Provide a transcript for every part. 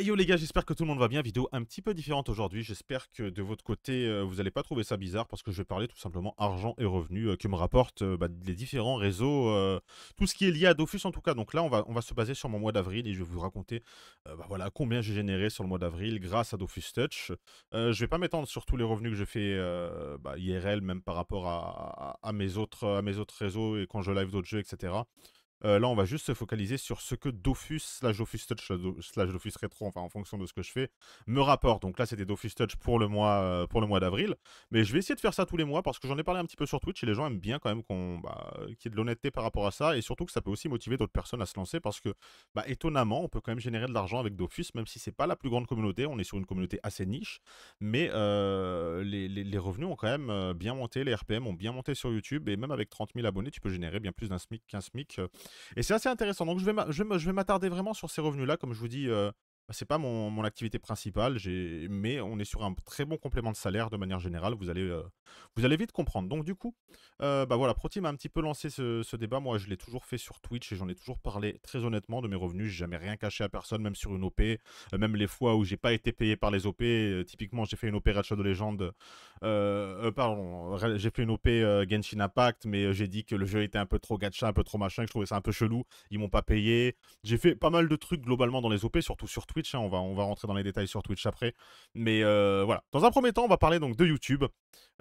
Et yo les gars, j'espère que tout le monde va bien. Vidéo un petit peu différente aujourd'hui. J'espère que de votre côté, euh, vous n'allez pas trouver ça bizarre parce que je vais parler tout simplement argent et revenus euh, que me rapportent euh, bah, les différents réseaux, tout ce qui est lié à Dofus en tout cas. Donc là, on va, on va se baser sur mon mois d'avril et je vais vous raconter bah, voilà, combien j'ai généré sur le mois d'avril grâce à Dofus Touch. je vais pas m'étendre sur tous les revenus que je fais bah, IRL, même par rapport mes autres, à mes autres réseaux et quand je live d'autres jeux, etc. Euh, là, on va juste se focaliser sur ce que Dofus slash Dofus Touch slash Dofus Retro, enfin en fonction de ce que je fais, me rapporte. Donc là, c'était Dofus Touch pour le mois, euh, mois d'avril. Mais je vais essayer de faire ça tous les mois parce que j'en ai parlé un petit peu sur Twitch et les gens aiment bien quand même qu'on, bah, qu'il y ait de l'honnêteté par rapport à ça et surtout que ça peut aussi motiver d'autres personnes à se lancer parce que, bah, étonnamment, on peut quand même générer de l'argent avec Dofus, même si c'est pas la plus grande communauté. On est sur une communauté assez niche, mais euh, les, les, revenus ont quand même bien monté, les RPM ont bien monté sur YouTube et même avec 30 000 abonnés, tu peux générer bien plus d'un SMIC qu'un SMIC. Et c'est assez intéressant. Donc je vais m'attarder vraiment sur ces revenus-là, comme je vous dis, euh, bah, c'est pas mon, mon, activité principale, mais on est sur un très bon complément de salaire de manière générale. Vous allez, euh, vous allez vite comprendre. Donc du coup, euh, bah voilà, ProTeam a un petit peu lancé ce, ce débat. Moi, je l'ai toujours fait sur Twitch et j'en ai toujours parlé très honnêtement de mes revenus. J'ai jamais rien caché à personne, même sur une OP, euh, même les fois où j'ai pas été payé par les OP. Euh, typiquement, j'ai fait une OP Légende, euh, par j'ai fait une OP Genshin Impact, mais j'ai dit que le jeu était un peu trop gacha, un peu trop machin, que je trouvais ça un peu chelou. Ils m'ont pas payé. J'ai fait pas mal de trucs globalement dans les OP, surtout sur Twitch Hein, on, va, on va rentrer dans les détails sur Twitch après. Mais euh, voilà. Dans un premier temps, on va parler donc de YouTube.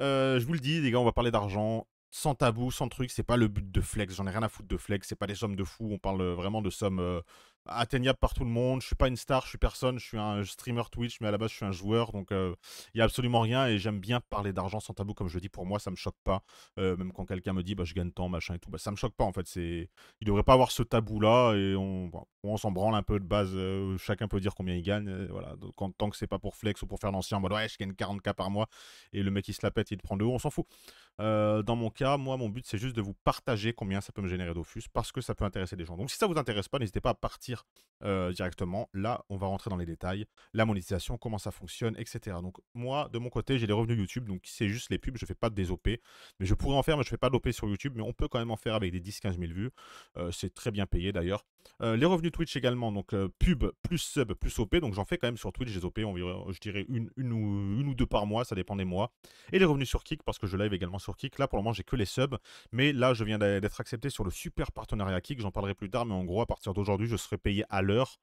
Euh, je vous le dis, les gars, on va parler d'argent. Sans tabou, sans truc, c'est pas le but de Flex, j'en ai rien à foutre de Flex, c'est pas des sommes de fou, on parle vraiment de sommes, euh, atteignable par tout le monde. Je suis pas une star, je suis personne, je suis un streamer Twitch, mais à la base je suis un joueur, donc euh, il n'y a absolument rien. Et j'aime bien parler d'argent sans tabou, comme je dis. Pour moi, ça me choque pas. Euh, même quand quelqu'un me dit, bah je gagne tant, machin et tout, bah ça me choque pas en fait. C'est, il devrait pas avoir ce tabou là, et on, on s'en branle un peu de base. Euh, chacun peut dire combien il gagne, voilà. Donc tant que c'est pas pour flex ou pour faire l'ancien mode ouais je gagne 40k par mois et le mec il se la pète, il te prend de haut, on s'en fout. dans mon cas, moi mon but c'est juste de vous partager combien ça peut me générer d'offus parce que ça peut intéresser des gens. Donc si ça vous intéresse pas, n'hésitez pas à partir euh, directement. Là, on va rentrer dans les détails, la monétisation, comment ça fonctionne, etc. Donc moi, de mon côté, j'ai les revenus YouTube, donc c'est juste les pubs, je fais pas des OP, mais je pourrais en faire, mais je fais pas d'OP sur YouTube, mais on peut quand même en faire avec des 10-15 000 vues. Euh, c'est très bien payé d'ailleurs. Euh, les revenus Twitch également, donc pub plus sub plus OP, donc j'en fais quand même sur Twitch des OP, on, je dirais une, une, ou, une ou deux par mois, ça dépend des mois. Et les revenus sur Kick, parce que je live également sur Kick. Là, pour le moment, j'ai que les subs, mais là, je viens d'être accepté sur le super partenariat Kick. J'en parlerai plus tard, mais en gros, à partir d'aujourd'hui, je serai payé à l'heure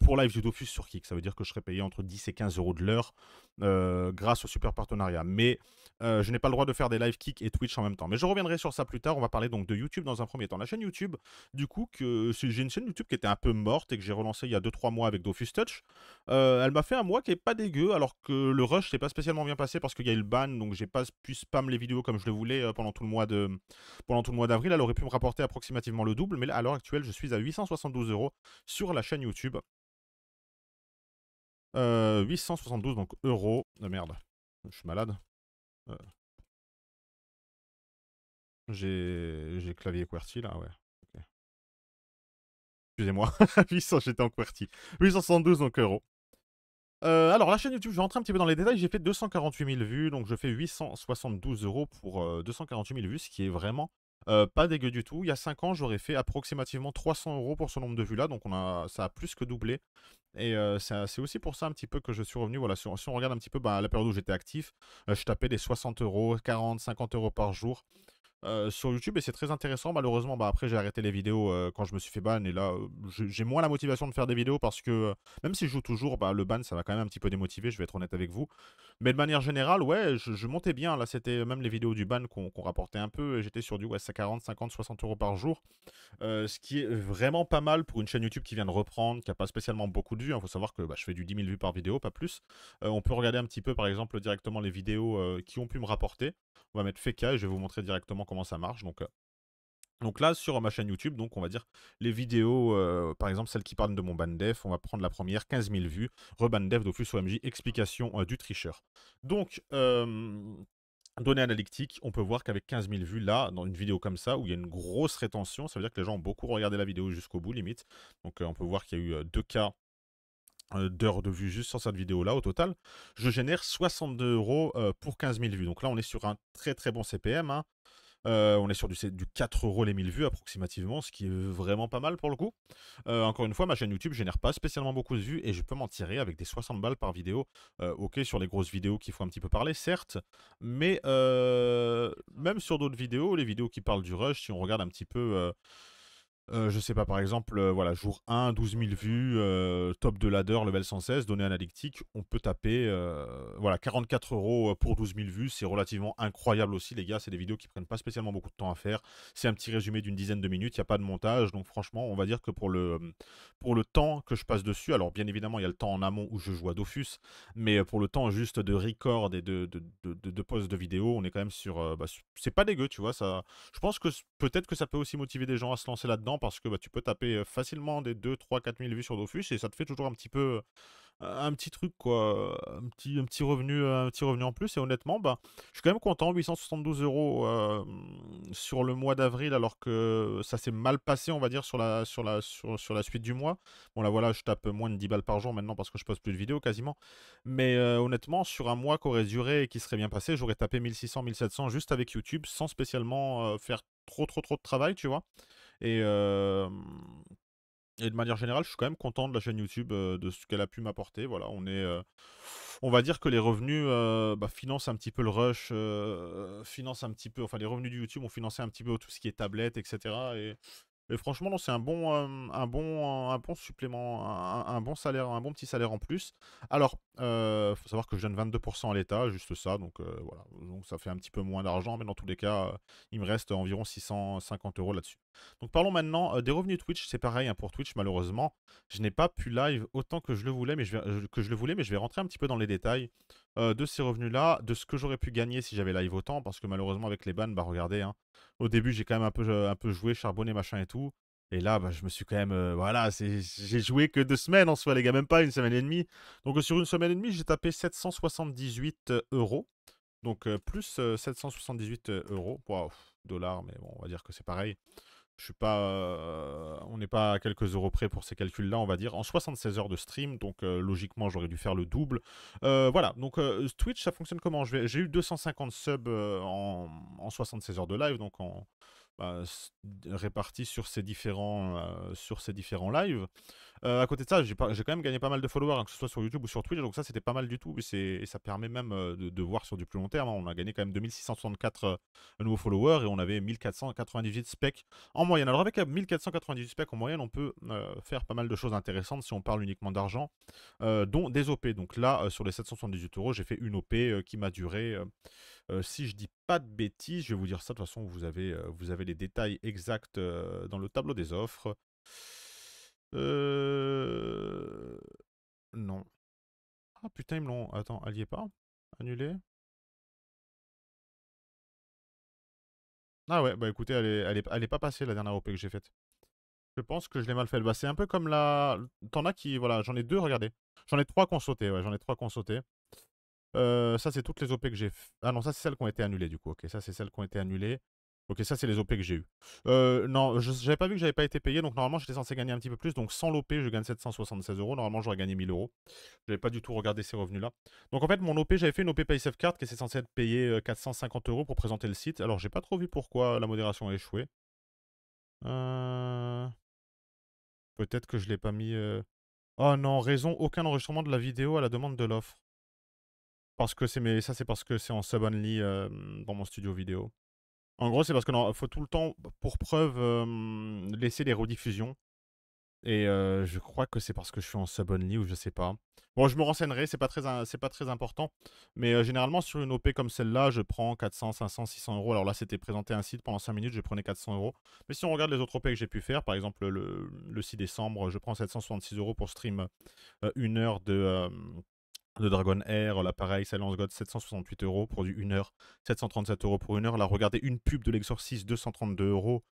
pour Live du Dofus sur Kick. Ça veut dire que je serais payé entre 10 et 15 euros de l'heure grâce au super partenariat. Mais je n'ai pas le droit de faire des live Kick et Twitch en même temps. Mais je reviendrai sur ça plus tard. On va parler donc de YouTube dans un premier temps. La chaîne YouTube, du coup, j'ai une chaîne YouTube qui était un peu morte et que j'ai relancée il y a 2-3 mois avec Dofus Touch. elle m'a fait un mois qui est pas dégueu, alors que le rush n'est pas spécialement bien passé parce qu'il y a eu le ban, donc j'ai pas pu spam les vidéos comme je le voulais pendant tout le mois de pendant tout mois d'avril. Elle aurait pu me rapporter approximativement le double, mais à l'heure actuelle, je suis à 872 euros sur la chaîne YouTube. 872 euh, donc euros. de ah, merde, je suis malade. Euh. j'ai J'ai clavier QWERTY là, ouais. Excusez-moi, j'étais en QWERTY. 872 donc euros. Euh, alors la chaîne YouTube, je vais rentrer un petit peu dans les détails, j'ai fait 248 000 vues, donc je fais 872 euros pour 248 000 vues, ce qui est vraiment euh, pas dégueu du tout. Il y a 5 ans, j'aurais fait approximativement 300 euros pour ce nombre de vues-là, donc on a, ça a plus que doublé. Et euh, c'est aussi pour ça un petit peu que je suis revenu. Voilà, si, on, regarde un petit peu bah, la période où j'étais actif, euh, je tapais des 60 euros, 40, 50 euros par jour. Euh, sur YouTube et c'est très intéressant. Malheureusement, bah, après j'ai arrêté les vidéos euh, quand je me suis fait ban et là euh, j'ai moins la motivation de faire des vidéos parce que même si je joue toujours, bah, le ban ça va quand même un petit peu démotivé, je vais être honnête avec vous. Mais de manière générale, ouais, je, montais bien. Là c'était même les vidéos du ban qu'on rapportait un peu. et J'étais sur du 40, 50, 60 euros par jour. ce qui est vraiment pas mal pour une chaîne YouTube qui vient de reprendre, qui a pas spécialement beaucoup de vues. Il hein. faut savoir que bah, je fais du 10 000 vues par vidéo, pas plus. on peut regarder un petit peu par exemple directement les vidéos qui ont pu me rapporter. On va mettre FK et je vais vous montrer directement ça marche. Donc, euh, donc là, sur euh, ma chaîne YouTube, donc on va dire les vidéos, euh, par exemple celles qui parlent de mon bandef, on va prendre la première, 15 000 vues, rebandef, Dofus OMJ, explication du tricheur. Donc, euh, données analytiques, on peut voir qu'avec 15 000 vues là, dans une vidéo comme ça, où il y a une grosse rétention, ça veut dire que les gens ont beaucoup regardé la vidéo jusqu'au bout, limite. Donc on peut voir qu'il y a eu deux cas d'heures de vue juste sur cette vidéo-là au total, je génère 62 euros pour 15 000 vues. Donc là, on est sur un très très bon CPM. Hein. Euh, on est sur du, du 4 euros les 1000 vues approximativement, ce qui est vraiment pas mal pour le coup. Euh, encore une fois, ma chaîne YouTube génère pas spécialement beaucoup de vues et je peux m'en tirer avec des 60 balles par vidéo. Euh, ok, sur les grosses vidéos qu'il faut un petit peu parler, certes, mais même sur d'autres vidéos, les vidéos qui parlent du rush, si on regarde un petit peu euh, je sais pas, par exemple, euh, voilà, jour 1, 12 000 vues, euh, top de ladder, level 116, données analytiques, on peut taper voilà, 44 euros pour 12 000 vues, c'est relativement incroyable aussi, les gars, c'est des vidéos qui prennent pas spécialement beaucoup de temps à faire, c'est un petit résumé d'une dizaine de minutes, il n'y a pas de montage, donc franchement, on va dire que pour le, pour le temps que je passe dessus, alors bien évidemment, il y a le temps en amont où je joue à Dofus, mais pour le temps juste de record et de, de, de, de vidéo, on est quand même sur... Bah, c'est pas dégueu, tu vois, ça... je pense que peut-être que ça peut aussi motiver des gens à se lancer là-dedans parce que bah, tu peux taper facilement des 2, 3, 4 000 vues sur Dofus et ça te fait toujours un petit peu un petit truc quoi, un petit, petit revenu un petit revenu en plus et honnêtement bah je suis quand même content 872 euros sur le mois d'avril alors que ça s'est mal passé on va dire sur la sur la sur, la suite du mois bon là voilà je tape moins de 10 balles par jour maintenant parce que je poste plus de vidéos quasiment mais honnêtement sur un mois qui aurait duré et qui serait bien passé j'aurais tapé 1600 1700 juste avec YouTube sans spécialement faire trop trop trop de travail tu vois et, de manière générale, je suis quand même content de la chaîne YouTube, de ce qu'elle a pu m'apporter. Voilà, on est. on va dire que les revenus bah, financent un petit peu le rush, financent un petit peu, enfin les revenus du YouTube ont financé un petit peu tout ce qui est tablette, etc. Mais franchement, c'est un bon, euh, un bon, un bon supplément, un, bon salaire, un bon petit salaire en plus. Alors, il euh, faut savoir que je donne 22% à l'État, juste ça, donc euh, voilà, donc ça fait un petit peu moins d'argent, mais dans tous les cas, il me reste environ 650 euros là-dessus. Donc parlons maintenant des revenus Twitch. C'est pareil hein, pour Twitch, malheureusement, je n'ai pas pu live autant que je le voulais, mais que je le voulais, mais je vais rentrer un petit peu dans les détails. Euh, de ces revenus-là, de ce que j'aurais pu gagner si j'avais live autant, parce que malheureusement avec les bannes, bah regardez, hein, au début j'ai quand même un peu, euh, un peu joué, charbonné, machin et tout, et là bah, je me suis quand même, euh, voilà, j'ai joué que deux semaines en soi les gars, même pas une semaine et demie, donc sur une semaine et demie j'ai tapé 778 euros, donc plus 778 euros, dollars, mais bon on va dire que c'est pareil, je suis pas, euh, on n'est pas à quelques euros près pour ces calculs-là, on va dire, en 76 heures de stream, donc euh, logiquement j'aurais dû faire le double. Euh, voilà, donc Twitch, ça fonctionne comment J'ai eu 250 subs en, en, 76 heures de live, donc en, bah, répartis sur ces différents, euh, sur ces différents lives. Euh, à côté de ça, j'ai quand même gagné pas mal de followers, hein, que ce soit sur YouTube ou sur Twitch, donc ça c'était pas mal du tout, et, ça permet même euh, de, voir sur du plus long terme. Hein. On a gagné quand même 2664 euh, nouveaux followers et on avait 1498 specs en moyenne. Alors avec 1498 specs en moyenne, on peut faire pas mal de choses intéressantes si on parle uniquement d'argent, dont des OP. Donc là, sur les 778 euros, j'ai fait une OP qui m'a duré si je dis pas de bêtises, je vais vous dire ça. De toute façon, vous avez, vous avez les détails exacts dans le tableau des offres. Euh... Non. Ah putain, ils me l'ont. Attends, allié pas Annulé Ah ouais, bah écoutez, elle est, elle elle est pas passée la dernière OP que j'ai faite. Je pense que je l'ai mal fait. Bah, c'est un peu comme la. T'en as qui. Voilà, j'en ai deux, regardez. J'en ai trois qu'on sauté, ouais, j'en ai trois qu'on sauté. Euh, ça, c'est toutes les OP que j'ai. Ah non, ça, c'est celles qui ont été annulées, du coup. Ok, ça, c'est celles qui ont été annulées. Ok, ça, c'est les OP que j'ai eu. Euh, non, j'avais pas vu que j'avais pas été payé, donc normalement, j'étais censé gagner un petit peu plus. Donc, sans l'OP, je gagne 776 euros. Normalement, j'aurais gagné 1000 euros. J'avais pas du tout regardé ces revenus-là. Donc, en fait, mon OP, j'avais fait une OP PaySafeCard Card qui était censée être payée 450 euh, euros pour présenter le site. Alors, j'ai pas trop vu pourquoi la modération a échoué. Peut-être que je l'ai pas mis. Oh non, raison, aucun enregistrement de la vidéo à la demande de l'offre. Parce que c'est mais ça c'est parce que c'est en sub only dans mon studio vidéo. En gros, c'est parce qu'il faut tout le temps, pour preuve, laisser les rediffusions. Et je crois que c'est parce que je suis en sub-only ou je sais pas. Bon, je me renseignerai, c'est pas très, c'est pas très important. Mais généralement, sur une OP comme celle-là, je prends 400, 500, 600 euros. Alors là, c'était présenté un site pendant 5 minutes, je prenais 400 euros. Mais si on regarde les autres OP que j'ai pu faire, par exemple, le, 6 décembre, je prends 766 euros pour stream une heure de, de Dragon Air, l'appareil silence ça God 768 euros produit 1 heure, 737 euros pour 1 heure. Là, regardez une pub de l'Exorciste, 232 euros.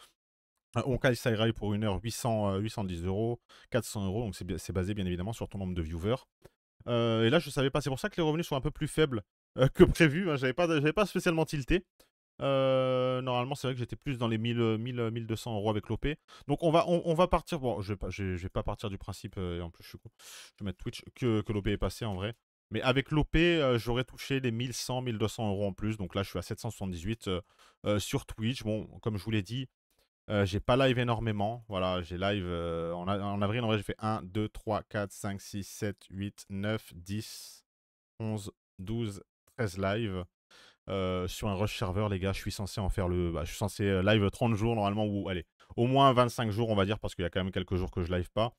Onkai Sairai pour 1 heure, 800, 810 euh, euros, 400 euros. Donc c'est basé bien évidemment sur ton nombre de viewers. Euh, et là, je savais pas, c'est pour ça que les revenus sont un peu plus faibles euh, que prévu. Hein. J'avais pas, pas spécialement tilté. normalement, c'est vrai que j'étais plus dans les 1000, 1200 euros avec l'OP. Donc, on va, on, va partir. Bon, je vais, vais pas partir du principe, et en plus, je suis Je vais mettre Twitch que, que l'OP est passé en vrai. Mais avec l'OP, euh, j'aurais touché les 1100, 1200 euros en plus. Donc là, je suis à 778 euh, euh, sur Twitch. Bon, comme je vous l'ai dit, j'ai pas live énormément. Voilà, j'ai live en, en, avril. En vrai, j'ai fait 1, 2, 3, 4, 5, 6, 7, 8, 9, 10, 11, 12, 13 lives. Euh, sur un rush serveur les gars. Je suis censé en faire le. Bah, je suis censé euh, live 30 jours normalement, ou allez, au moins 25 jours, on va dire, parce qu'il y a quand même quelques jours que je live pas.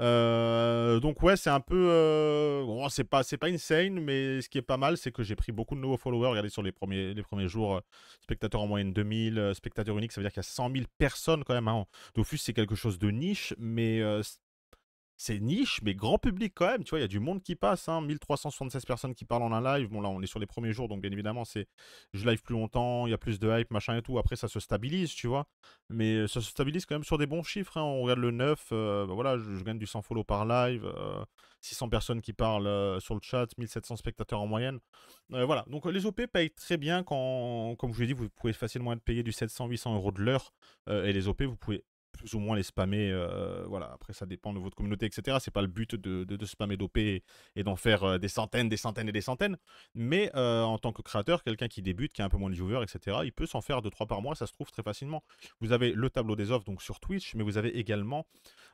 Euh, donc, ouais, c'est un peu. c'est Bon, c'est pas, pas insane, mais ce qui est pas mal, c'est que j'ai pris beaucoup de nouveaux followers. Regardez sur les premiers, les premiers jours, spectateurs en moyenne 2000, spectateurs uniques, ça veut dire qu'il y a 100 000 personnes quand même. Hein. Dofus, c'est quelque chose de niche, mais c'est niche, mais grand public quand même. Tu vois, il y a du monde qui passe, hein, 1376 personnes qui parlent en un live. Bon, là, on est sur les premiers jours, donc bien évidemment, c'est je live plus longtemps, il y a plus de hype, machin et tout. Après, ça se stabilise, tu vois. Mais euh, ça se stabilise quand même sur des bons chiffres. Hein. On regarde le 9, euh, bah voilà, je, gagne du 100 follow par live, 600 euh, personnes qui parlent sur le chat, 1700 spectateurs en moyenne. voilà, donc les OP payent très bien quand, comme je vous l'ai dit, vous pouvez facilement être payé du 700-800 euros de l'heure. et les OP, vous pouvez plus ou moins les spammer. Euh, voilà, après, ça dépend de votre communauté, etc. C'est pas le but de, spammer d'OP et, d'en faire euh, des centaines, des centaines et des centaines. Mais euh, en tant que créateur, quelqu'un qui débute, qui a un peu moins de viewers, etc., il peut s'en faire 2 trois par mois, ça se trouve très facilement. Vous avez le tableau des offres donc sur Twitch, mais vous avez également,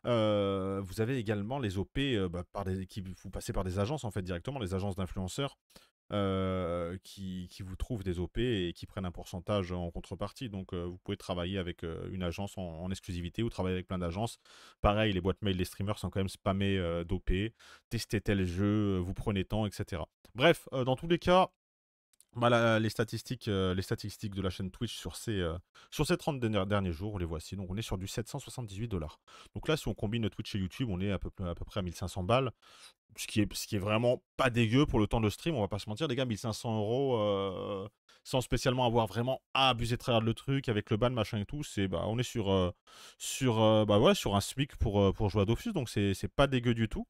vous avez également les OP bah, par des, qui vous passez par des agences en fait directement, les agences d'influenceurs. Euh, qui, vous trouvent des OP et qui prennent un pourcentage en contrepartie. Donc euh, vous pouvez travailler avec euh, une agence en, exclusivité ou travailler avec plein d'agences. Pareil, les boîtes mail, les streamers sont quand même spammés d'OP, testez tel jeu, vous prenez temps, etc. Bref, dans tous les cas, bah, les, statistiques, euh, les statistiques de la chaîne Twitch sur ces, euh, sur ces 30 derniers, derniers jours, les voici. Donc on est sur du 778 dollars. Donc là, si on combine Twitch et YouTube, on est à peu, près à 1500 balles. Ce qui, est, ce qui est vraiment pas dégueu pour le temps de stream, on va pas se mentir, les gars, 1500 euros euh, sans spécialement avoir vraiment abusé de le truc avec le ban, machin et tout. C'est, bah, on est sur, sur, bah, ouais, sur un SMIC pour, pour jouer à Dofus, donc c'est c'est pas dégueu du tout.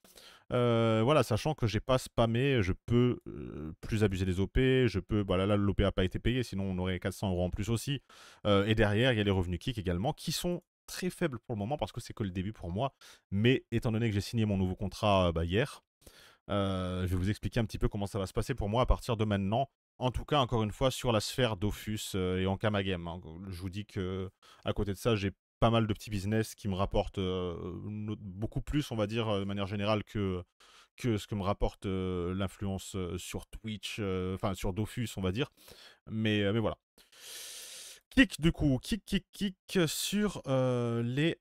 Euh, voilà, sachant que j'ai pas spammé, je peux euh, plus abuser des OP, je peux, voilà, bah là l'OP a pas été payé, sinon on aurait 400 euros en plus aussi. Euh, et derrière, il y a les revenus kick également, qui sont très faibles pour le moment parce que c'est que le début pour moi. Mais étant donné que j'ai signé mon nouveau contrat bah, hier, je vais vous expliquer un petit peu comment ça va se passer pour moi à partir de maintenant. En tout cas, encore une fois, sur la sphère Dofus et en Kamagame. Hein. Je vous dis que à côté de ça, j'ai pas mal de petits business qui me rapportent beaucoup plus, on va dire, de manière générale, que, ce que me rapporte l'influence sur Twitch, enfin sur Dofus, on va dire. Mais, voilà. Kick du coup, kick, kick, kick sur les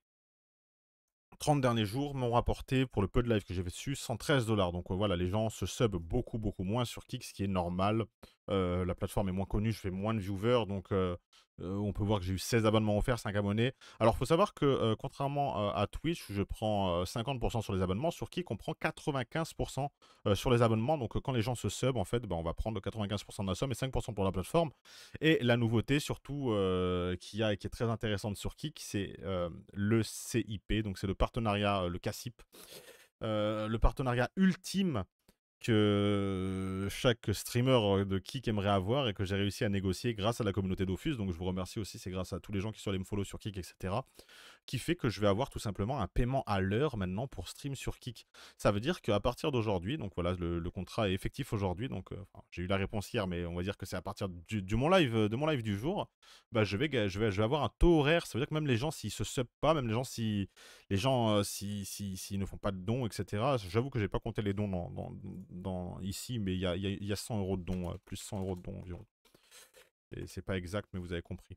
30 derniers jours m'ont rapporté, pour le peu de live que j'ai fait dessus, 113 dollars. Donc voilà, les gens se sub beaucoup, beaucoup moins sur Kick, ce qui est normal. Euh, la plateforme est moins connue, je fais moins de viewers, donc euh, euh, on peut voir que j'ai eu 16 abonnements offerts, 5 abonnés. Alors il faut savoir que contrairement à Twitch, je prends 50% sur les abonnements, sur Kik on prend 95% sur les abonnements. Donc quand les gens se sub, en fait, ben, on va prendre 95% de la somme et 5% pour la plateforme. Et la nouveauté surtout qui, a, qui est très intéressante sur Kik, c'est le CIP, donc c'est le partenariat, le Casip, le partenariat ultime que euh, chaque streamer euh, de kick aimerait avoir et que j'ai réussi à négocier grâce à la communauté Dofus. Donc je vous remercie aussi, c'est grâce à tous les gens qui sont allés me follow sur kick, etc. Qui fait que je vais avoir tout simplement un paiement à l'heure maintenant pour stream sur Kik, Ça veut dire qu'à partir d'aujourd'hui, donc voilà, le, contrat est effectif aujourd'hui. Donc euh, j'ai eu la réponse hier, mais on va dire que c'est à partir du, mon live, de mon live du jour, bah, je, vais, je, vais, je vais avoir un taux horaire. Ça veut dire que même les gens s'ils se sub pas, même les gens si les gens s'ils si, si, ne font pas de dons, etc. J'avoue que j'ai pas compté les dons dans ici, mais il y a, 100 euros de dons, euh, plus 100 euros de dons environ. c'est pas exact, mais vous avez compris.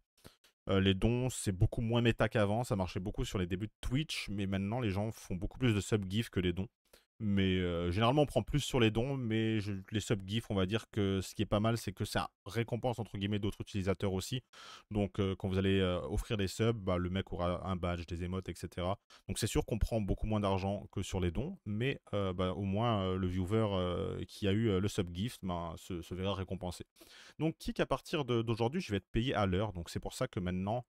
Euh, les dons, c'est beaucoup moins méta qu'avant. Ça marchait beaucoup sur les débuts de Twitch, mais maintenant les gens font beaucoup plus de sub-gifs que les dons. Mais généralement, on prend plus sur les dons, mais les sub on va dire que ce qui est pas mal, c'est que ça récompense entre guillemets d'autres utilisateurs aussi. Donc, quand vous allez offrir des subs, bah, le mec aura un badge, des émotes, etc. Donc, c'est sûr qu'on prend beaucoup moins d'argent que sur les dons, mais bah, au moins le viewer qui a eu le sub ben, se, verra récompensé. Donc, kick à partir d'aujourd'hui, je vais être payé à l'heure. Donc, c'est pour ça que maintenant,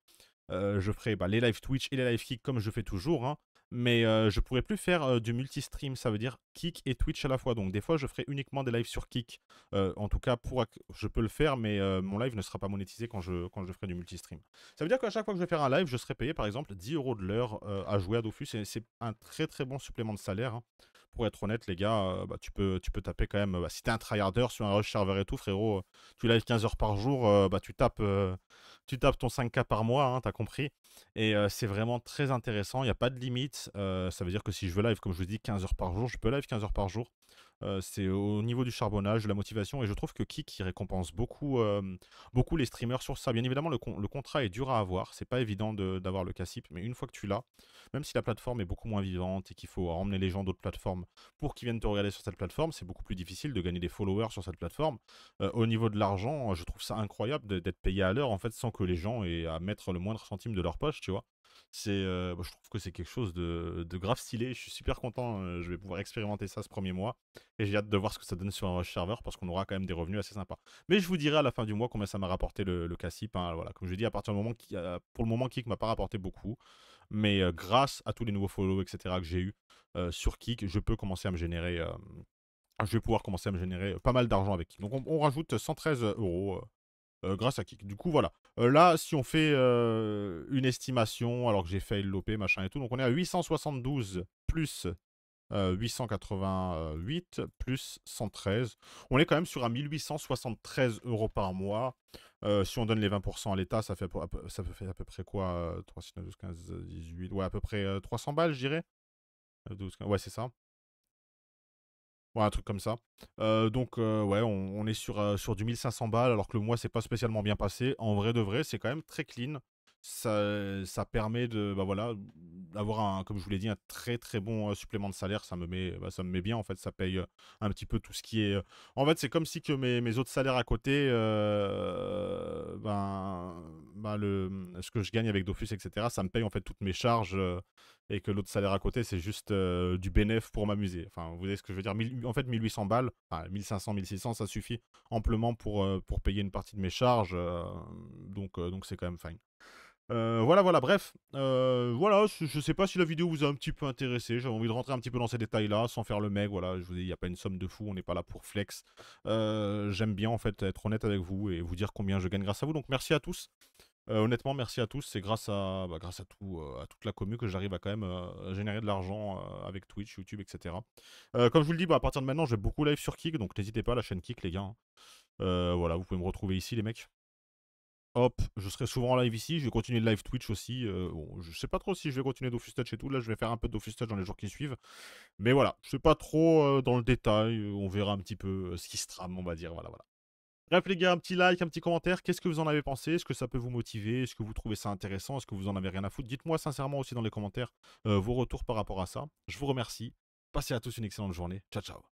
je ferai bah, les live Twitch et les live Kick comme je fais toujours. Hein mais je je pourrais plus faire du multi-stream, ça veut dire Kick et Twitch à la fois. Donc des fois, je ferai uniquement des lives sur Kick. en tout cas, pour je peux le faire, mais mon live ne sera pas monétisé quand je, quand je ferai du multi-stream. Ça veut dire qu'à chaque fois que je vais faire un live, je serai payé par exemple 10 euros de l'heure à jouer à Dofus. c'est un très très bon supplément de salaire. Hein pour être honnête, les gars, euh, bah, tu, peux, tu peux taper quand même. Si euh, bah, si t'es un tryharder sur un rush server et tout, frérot, euh, tu lives 15 heures par jour, bah, tu, tapes, tu tapes ton 5K par mois, hein, t'as compris. Et c'est vraiment très intéressant, il n'y a pas de limite. ça veut dire que si je veux live, comme je vous dis, 15 heures par jour, je peux live 15 heures par jour. Euh, c'est au niveau du charbonnage, de la motivation, et je trouve que Kik récompense beaucoup, euh, beaucoup les streamers sur ça. Bien évidemment, le, contrat est dur à avoir, c'est pas évident d'avoir le CACIP, mais une fois que tu l'as, même si la plateforme est beaucoup moins vivante et qu'il faut emmener les gens d'autres plateformes pour qu'ils viennent te regarder sur cette plateforme, c'est beaucoup plus difficile de gagner des followers sur cette plateforme. Euh, au niveau de l'argent, je trouve ça incroyable d'être payé à l'heure en fait sans que les gens aient à mettre le moindre centime de leur poche, tu vois. C'est, euh, bah, je trouve que c'est quelque chose de, de, grave stylé. Je suis super content. Euh, je vais pouvoir expérimenter ça ce premier mois. Et j'ai hâte de voir ce que ça donne sur un serveur parce qu'on aura quand même des revenus assez sympas. Mais je vous dirai à la fin du mois combien ça m'a rapporté le, le cassip. Hein, voilà, comme je dis, à partir du moment qui, euh, pour le moment, Kik m'a pas rapporté beaucoup. Mais grâce à tous les nouveaux follow, etc., que j'ai eu sur Kik, je peux commencer à me générer je vais pouvoir commencer à me générer pas mal d'argent avec. Donc on, on rajoute 113 euros euh, grâce à qui Du coup, voilà. Euh, là, si on fait euh, une estimation, alors que j'ai fait l'OP, machin et tout, donc on est à 872 plus 888 plus 113. On est quand même sur à 1873 euros par mois. si on donne les 20% à l'État, ça fait, ça à peu près quoi 3, 12, 15, 18. Ouais, à peu près 300 balles, je dirais. ouais, c'est ça. Ouais, un truc comme ça. donc, ouais, on, est sur, sur du 1500 balles, alors que le mois, c'est pas spécialement bien passé. En vrai de vrai, c'est quand même très clean ça, ça permet de, bah voilà, d'avoir un, comme je vous l'ai dit, un très très bon supplément de salaire. Ça me met, bah, ça me met bien en fait. Ça paye un petit peu tout ce qui est. En fait, c'est comme si que mes, mes autres salaires à côté, ben, ben, le, mmh, ce que je gagne avec Dofus, etc. Ça me paye en fait toutes mes charges et que l'autre salaire à côté, c'est juste du bénéf pour m'amuser. Enfin, vous voyez ce que je veux dire. en fait, 1800 balles, enfin, 1500, 1600, ça suffit amplement pour pour payer une partie de mes charges. donc donc c'est quand même fine. Euh, voilà, voilà, bref. Euh, voilà, je sais pas si la vidéo vous a un petit peu intéressé. J'avais envie de rentrer un petit peu dans ces détails-là, sans faire le mec, Voilà, je vous dis, il n'y a pas une somme de fou, on n'est pas là pour flex. Euh, j'aime bien, en fait, être honnête avec vous et vous dire combien je gagne grâce à vous. Donc, merci à tous. honnêtement, merci à tous. C'est grâce à, bah, grâce à, tout, à toute la commu que j'arrive à quand même générer de l'argent avec Twitch, YouTube, etc. comme je vous le dis, bah, à partir de maintenant, je vais beaucoup live sur Kik, donc n'hésitez pas à la chaîne Kick, les gars. Hein. voilà, vous pouvez me retrouver ici, les mecs. Hop, je serai souvent en live ici. Je vais continuer le live Twitch aussi. Euh, bon, je sais pas trop si je vais continuer d'Office Touch et tout. Là, je vais faire un peu de dans les jours qui suivent. Mais voilà, je sais pas trop euh, dans le détail. Euh, on verra un petit peu ce qui se trame, on va dire. Voilà, voilà. Bref, les gars, un petit like, un petit commentaire. Qu'est-ce que vous en avez pensé Est-ce que ça peut vous motiver Est-ce que vous trouvez ça intéressant Est-ce que vous en avez rien à foutre Dites-moi sincèrement aussi dans les commentaires vos retours par rapport à ça. Je vous remercie. Passez à tous une excellente journée. Ciao, ciao.